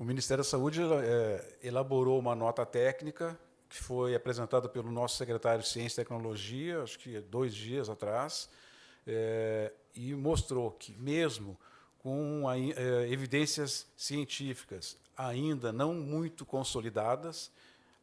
O Ministério da Saúde é, elaborou uma nota técnica que foi apresentada pelo nosso secretário de Ciência e Tecnologia, acho que dois dias atrás, é, e mostrou que, mesmo com a, é, evidências científicas ainda não muito consolidadas,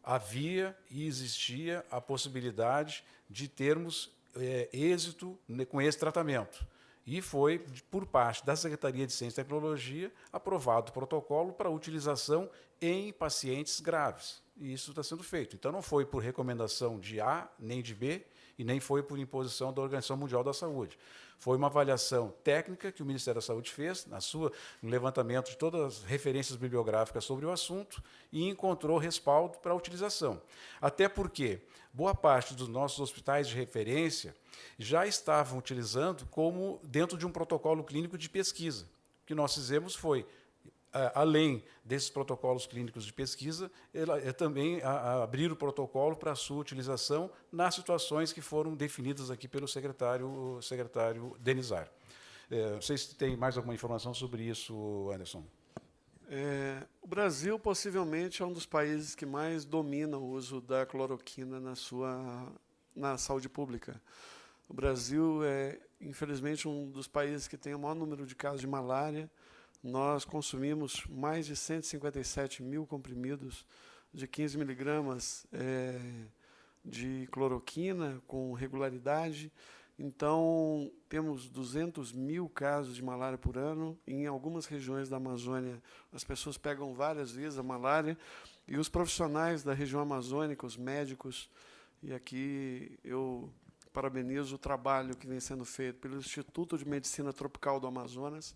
havia e existia a possibilidade de termos é, êxito né, com esse tratamento. E foi, por parte da Secretaria de Ciência e Tecnologia, aprovado o protocolo para utilização em pacientes graves. E isso está sendo feito. Então, não foi por recomendação de A, nem de B, e nem foi por imposição da Organização Mundial da Saúde. Foi uma avaliação técnica que o Ministério da Saúde fez, na sua no levantamento de todas as referências bibliográficas sobre o assunto, e encontrou respaldo para a utilização. Até porque boa parte dos nossos hospitais de referência já estavam utilizando como dentro de um protocolo clínico de pesquisa. O que nós fizemos foi é, além desses protocolos clínicos de pesquisa, ela, é também a, a abrir o protocolo para a sua utilização nas situações que foram definidas aqui pelo secretário, secretário Denizar. É, não sei se tem mais alguma informação sobre isso, Anderson. É, o Brasil possivelmente é um dos países que mais domina o uso da cloroquina na sua na saúde pública. O Brasil é, infelizmente, um dos países que tem o maior número de casos de malária nós consumimos mais de 157 mil comprimidos de 15 miligramas é, de cloroquina com regularidade. Então, temos 200 mil casos de malária por ano. Em algumas regiões da Amazônia, as pessoas pegam várias vezes a malária. E os profissionais da região amazônica, os médicos, e aqui eu parabenizo o trabalho que vem sendo feito pelo Instituto de Medicina Tropical do Amazonas,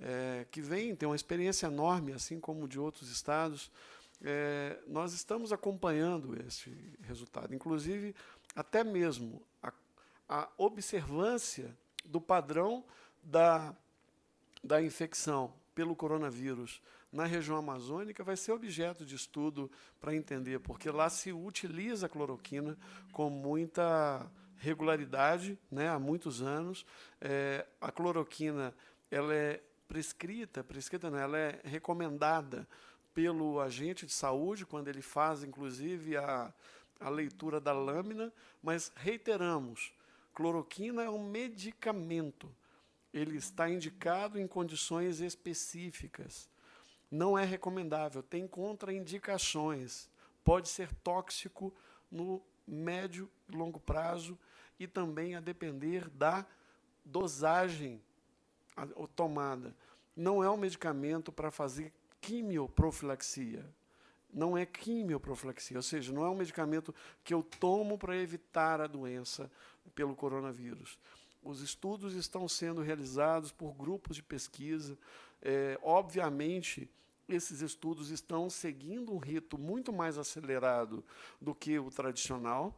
é, que vem, tem uma experiência enorme, assim como de outros estados, é, nós estamos acompanhando esse resultado. Inclusive, até mesmo a, a observância do padrão da, da infecção pelo coronavírus na região amazônica vai ser objeto de estudo para entender, porque lá se utiliza a cloroquina com muita regularidade, né, há muitos anos. É, a cloroquina ela é prescrita, prescrita não, ela é recomendada pelo agente de saúde, quando ele faz, inclusive, a, a leitura da lâmina, mas reiteramos, cloroquina é um medicamento. Ele está indicado em condições específicas. Não é recomendável, tem contraindicações. Pode ser tóxico no médio e longo prazo e também a depender da dosagem a, tomada. Não é um medicamento para fazer quimioprofilaxia. Não é quimioprofilaxia, ou seja, não é um medicamento que eu tomo para evitar a doença pelo coronavírus. Os estudos estão sendo realizados por grupos de pesquisa. É, obviamente, esses estudos estão seguindo um rito muito mais acelerado do que o tradicional,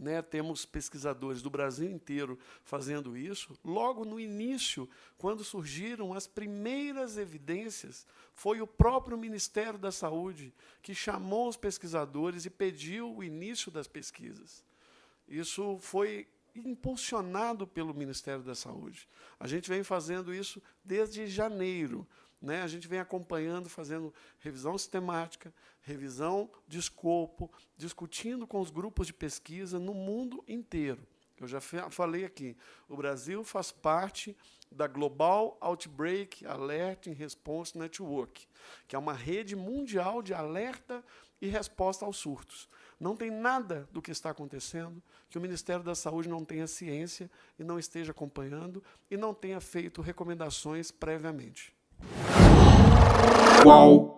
né, temos pesquisadores do Brasil inteiro fazendo isso. Logo no início, quando surgiram as primeiras evidências, foi o próprio Ministério da Saúde que chamou os pesquisadores e pediu o início das pesquisas. Isso foi impulsionado pelo Ministério da Saúde. A gente vem fazendo isso desde janeiro. Né? A gente vem acompanhando, fazendo revisão sistemática, revisão de escopo, discutindo com os grupos de pesquisa no mundo inteiro. Eu já falei aqui, o Brasil faz parte da Global Outbreak Alert and Response Network, que é uma rede mundial de alerta e resposta aos surtos. Não tem nada do que está acontecendo que o Ministério da Saúde não tenha ciência e não esteja acompanhando e não tenha feito recomendações previamente. Whoa.